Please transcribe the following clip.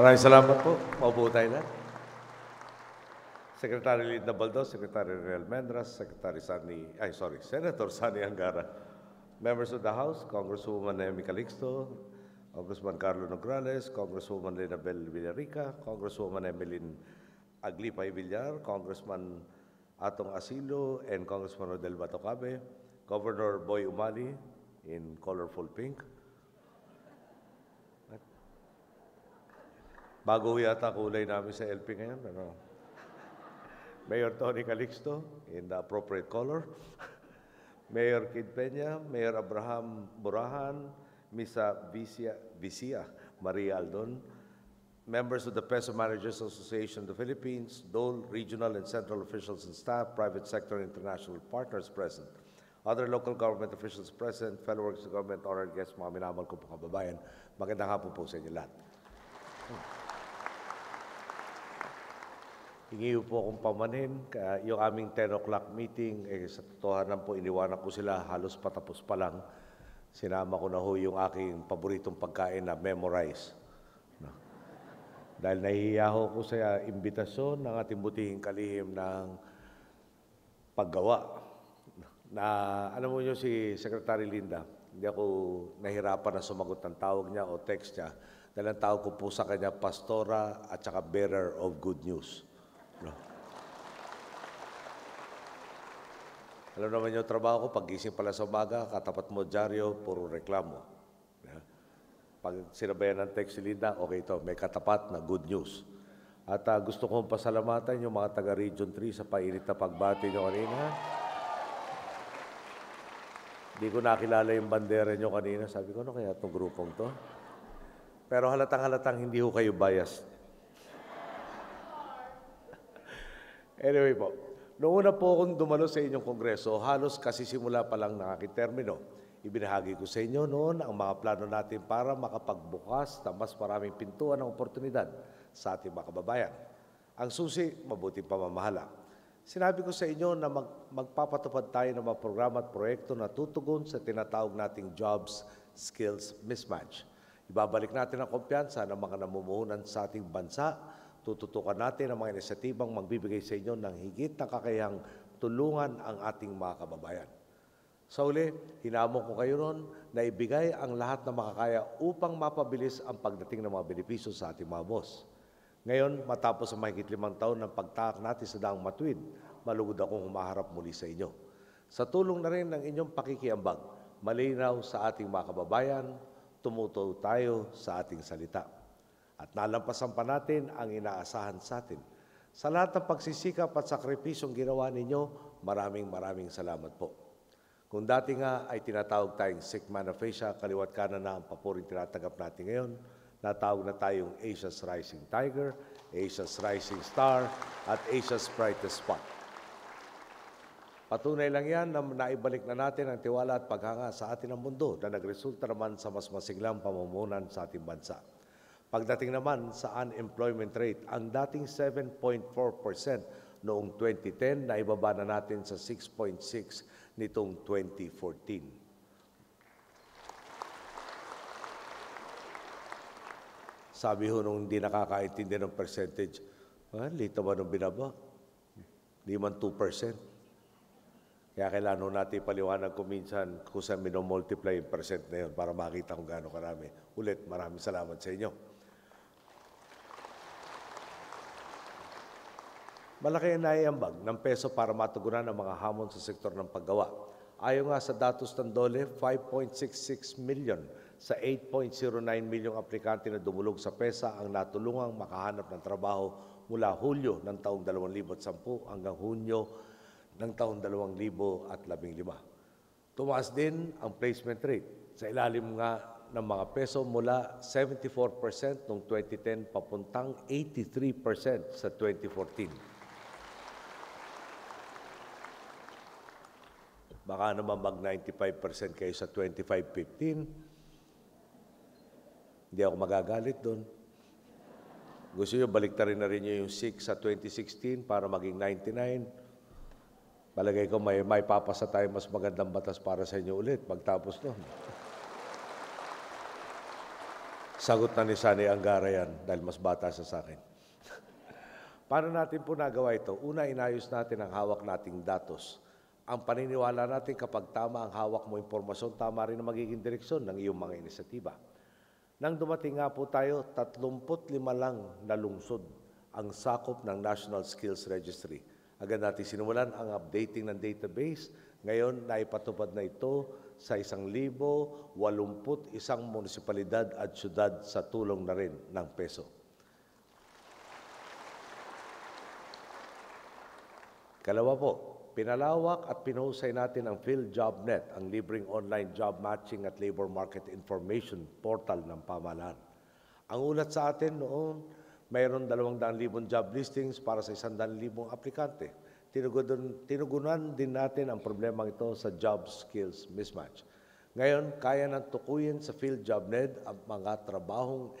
Maraming salamat po. Maupo tayo lahat. Secretary Linda Baldos, Secretary Real Mendras, Secretary Sani, ay sorry, Senator Sani Angara, members of the House, Congresswoman Naomi Calixto, Congressman Carlo Nograles, Congresswoman Bell Villarica, Congresswoman Emeline Aglipay Villar, Congressman Atong Asilo, and Congressman Rodel Batocabe, Governor Boy Umali in colorful pink, Bago yata kulay namin sa LP ngayon. Ano? Mayor Tony Calixto in the appropriate color. Mayor Kid Peña, Mayor Abraham Burahan, Misa uh, Vicia, Vicia Maria Aldon, members of the Peso Managers Association of the Philippines, DOL, regional and central officials and staff, private sector and international partners present, other local government officials present, fellow workers of government, honored guests, mga minamal ko po kababayan. Magandang hapon po sa inyo lahat. Hmm. Hingi po akong pamanhin. Kaya yung aming 10 o'clock meeting, eh, sa totohanan po, iniwanan ko sila halos patapos pa lang. Sinama ko na ho yung aking paboritong pagkain na memorize. No? Dahil nahihiya ho ko sa imbitasyon ng ating butihing kalihim ng paggawa. Na, alam mo nyo si Secretary Linda, hindi ako nahirapan na sumagot ng tawag niya o text niya. Dahil ang tawag ko po sa kanya, pastora at saka bearer of good news. Alam naman yung trabaho ko, pagising pala sa umaga, katapat mo dyaryo, puro reklamo. Pag sinabayan ng text si Linda, okay to, may katapat na good news. At uh, gusto kong pasalamatan yung mga taga Region 3 sa painit na pagbati nyo kanina. Hindi ko nakilala yung bandera nyo kanina. Sabi ko, ano kaya itong grupong to? Pero halatang-halatang hindi ko kayo biased. anyway po, Noong una po akong dumalo sa inyong kongreso, halos kasi simula pa lang ng aking Ibinahagi ko sa inyo noon ang mga plano natin para makapagbukas na mas maraming pintuan ng oportunidad sa ating mga kababayan. Ang susi, mabuting pamamahala. Sinabi ko sa inyo na mag magpapatupad tayo ng mga programa at proyekto na tutugon sa tinatawag nating jobs skills mismatch. Ibabalik natin ang kumpiyansa ng mga namumuhunan sa ating bansa Tututukan natin ang mga inisyatibang magbibigay sa inyo ng higit na kakayang tulungan ang ating mga kababayan. Sa uli, hinamon ko kayo noon na ibigay ang lahat na makakaya upang mapabilis ang pagdating ng mga benepisyo sa ating mga boss. Ngayon, matapos ang mahigit limang taon ng pagtaak natin sa daang matuwid, malugod akong humaharap muli sa inyo. Sa tulong na rin ng inyong pakikiambag, malinaw sa ating mga kababayan, tumutuo tayo sa ating salita at nalampasan pa natin ang inaasahan sa atin. Sa lahat ng pagsisikap at sakripisong ginawa ninyo, maraming maraming salamat po. Kung dati nga ay tinatawag tayong sick man of Asia, kaliwat kanan na ang paporing tinatanggap natin ngayon, natawag na tayong Asia's Rising Tiger, Asia's Rising Star, at Asia's Brightest Spot. Patunay lang yan na naibalik na natin ang tiwala at paghanga sa atin ng mundo na nagresulta naman sa mas masiglang pamumunan sa ating bansa. Pagdating naman sa unemployment rate, ang dating 7.4% noong 2010, na naibaba na natin sa 6.6 nitong 2014. Sabi ho nung hindi nakakaintindi ng percentage, ah, lito ba nung binaba? Hindi man 2%. Kaya kailangan natin paliwanag kung minsan kung saan minomultiply yung percent na yun para makita kung gaano karami. Ulit, maraming salamat sa inyo. Malaki ang naiambag ng peso para matugunan ang mga hamon sa sektor ng paggawa. Ayon nga sa datos ng DOLE, 5.66 million sa 8.09 milyong aplikante na dumulog sa PESA ang natulungang makahanap ng trabaho mula Hulyo ng taong 2010 hanggang Hunyo ng taong 2015. Tumaas din ang placement rate sa ilalim nga ng mga peso mula 74% noong 2010 papuntang 83% sa 2014. Baka naman mag 95% kayo sa 25-15. Hindi ako magagalit doon. Gusto nyo, baliktarin na rin nyo yung 6 sa 2016 para maging 99. Palagay ko may, may papasa tayo mas magandang batas para sa inyo ulit pagtapos nun. Sagot na ni Sani Angara yan dahil mas bata sa akin. Paano natin po nagawa ito? Una, inayos natin ang hawak nating datos ang paniniwala natin kapag tama ang hawak mo impormasyon, tama rin ang magiging direksyon ng iyong mga inisiyatiba. Nang dumating nga po tayo, 35 lang na lungsod ang sakop ng National Skills Registry. Agad natin sinimulan ang updating ng database. Ngayon, naipatupad na ito sa 1,081 munisipalidad at syudad sa tulong na rin ng peso. Kalawa po, Pinalawak at pinusay natin ang PhilJobNet, ang libreng online job matching at labor market information portal ng pamahalaan. Ang ulat sa atin noon, mayroon 200,000 job listings para sa 100,000 aplikante. Tinugunan, tinugunan din natin ang problema ito sa job skills mismatch. Ngayon, kaya nang tukuyin sa PhilJobNet ang mga trabahong